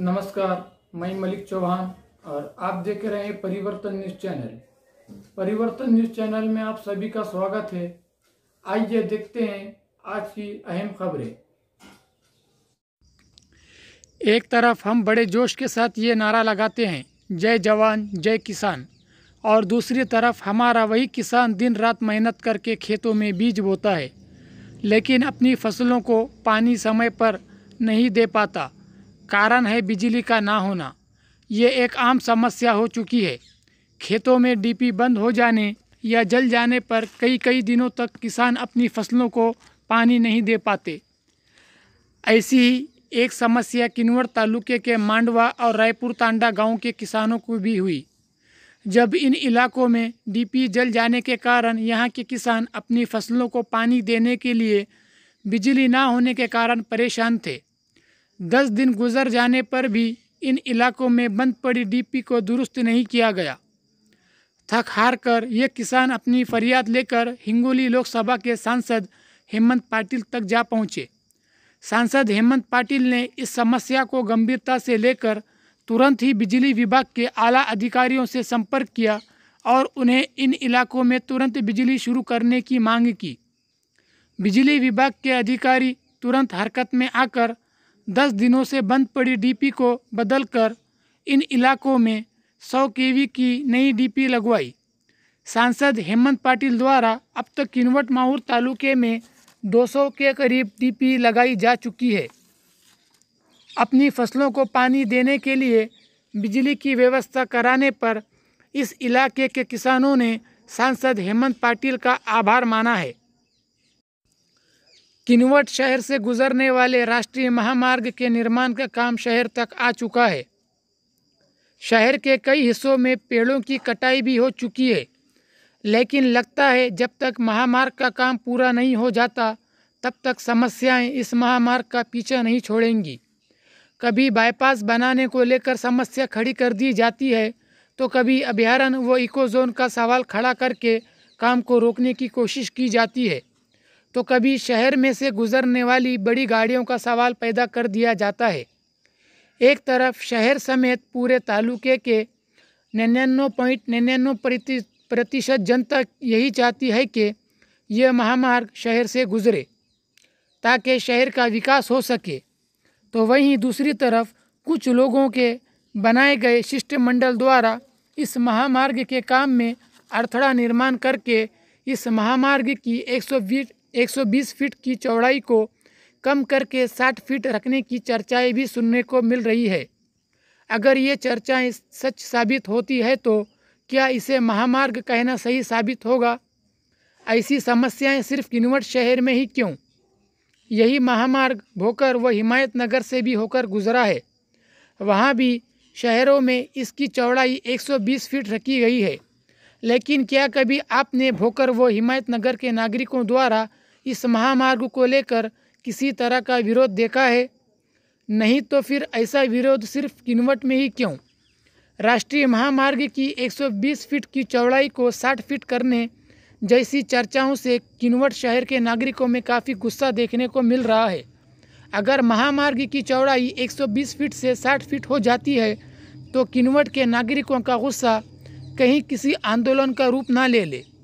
नमस्कार मैं मलिक चौहान और आप देख रहे हैं Parivartan news channel Parivartan news channel में आप सभी का स्वागत है आइए देखते हैं आज की अहम खबरें एक तरफ हम बड़े जोश के साथ ये नारा लगाते हैं जय जवान जय किसान और दूसरी तरफ हमारा वही किसान दिन रात मेहनत करके खेतों में बीज बोता है लेकिन अपनी फसलों को पानी समय पर नहीं दे पाता कारण है बिजली का ना होना ये एक आम समस्या हो चुकी है खेतों में डीपी बंद हो जाने या जल जाने पर कई कई दिनों तक किसान अपनी फसलों को पानी नहीं दे पाते ऐसी ही एक समस्या किन्नवर तालुके के मांडवा और रायपुर तांडा गांव के किसानों को भी हुई जब इन इलाकों में डीपी जल जाने के कारण यहां के किसान अपनी फसलों को पानी देने के लिए बिजली ना होने के कारण परेशान थे दस दिन गुजर जाने पर भी इन इलाकों में बंद पड़ी डीपी को दुरुस्त नहीं किया गया थक हार कर ये किसान अपनी फरियाद लेकर हिंगोली लोकसभा के सांसद हेमंत पाटिल तक जा पहुँचे सांसद हेमंत पाटिल ने इस समस्या को गंभीरता से लेकर तुरंत ही बिजली विभाग के आला अधिकारियों से संपर्क किया और उन्हें इन इलाकों में तुरंत बिजली शुरू करने की मांग की बिजली विभाग के अधिकारी तुरंत हरकत में आकर दस दिनों से बंद पड़ी डीपी को बदलकर इन इलाकों में सौ के की नई डीपी लगवाई सांसद हेमंत पाटिल द्वारा अब तक किनवट माहूर तालुके में 200 के करीब डीपी लगाई जा चुकी है अपनी फसलों को पानी देने के लिए बिजली की व्यवस्था कराने पर इस इलाके के किसानों ने सांसद हेमंत पाटिल का आभार माना है किनवट शहर से गुजरने वाले राष्ट्रीय महामार्ग के निर्माण का काम शहर तक आ चुका है शहर के कई हिस्सों में पेड़ों की कटाई भी हो चुकी है लेकिन लगता है जब तक महामार्ग का काम पूरा नहीं हो जाता तब तक समस्याएं इस महामार्ग का पीछा नहीं छोड़ेंगी कभी बाईपास बनाने को लेकर समस्या खड़ी कर दी जाती है तो कभी अभ्यारण्य व इको जोन का सवाल खड़ा करके काम को रोकने की कोशिश की जाती है तो कभी शहर में से गुजरने वाली बड़ी गाड़ियों का सवाल पैदा कर दिया जाता है एक तरफ शहर समेत पूरे तालुके के निन्यानवे पॉइंट निन्यानवे प्रति प्रतिशत जनता यही चाहती है कि यह महामार्ग शहर से गुजरे ताकि शहर का विकास हो सके तो वहीं दूसरी तरफ कुछ लोगों के बनाए गए शिष्टमंडल द्वारा इस महामार्ग के काम में अड़थड़ा निर्माण करके इस महामार्ग की बीस 120 फीट की चौड़ाई को कम करके 60 फीट रखने की चर्चाएं भी सुनने को मिल रही है अगर ये चर्चाएं सच साबित होती है तो क्या इसे महामार्ग कहना सही साबित होगा ऐसी समस्याएं सिर्फ किनवट शहर में ही क्यों यही महामार्ग भोकर व हिमायत नगर से भी होकर गुजरा है वहाँ भी शहरों में इसकी चौड़ाई 120 फीट रखी गई है लेकिन क्या कभी आपने भोकर व नगर के नागरिकों द्वारा इस महामार्ग को लेकर किसी तरह का विरोध देखा है नहीं तो फिर ऐसा विरोध सिर्फ किनवट में ही क्यों राष्ट्रीय महामार्ग की 120 फीट की चौड़ाई को 60 फीट करने जैसी चर्चाओं से किनवट शहर के नागरिकों में काफ़ी गुस्सा देखने को मिल रहा है अगर महामार्ग की चौड़ाई 120 फीट से 60 फीट हो जाती है तो किनवट के नागरिकों का गुस्सा कहीं किसी आंदोलन का रूप ना ले ले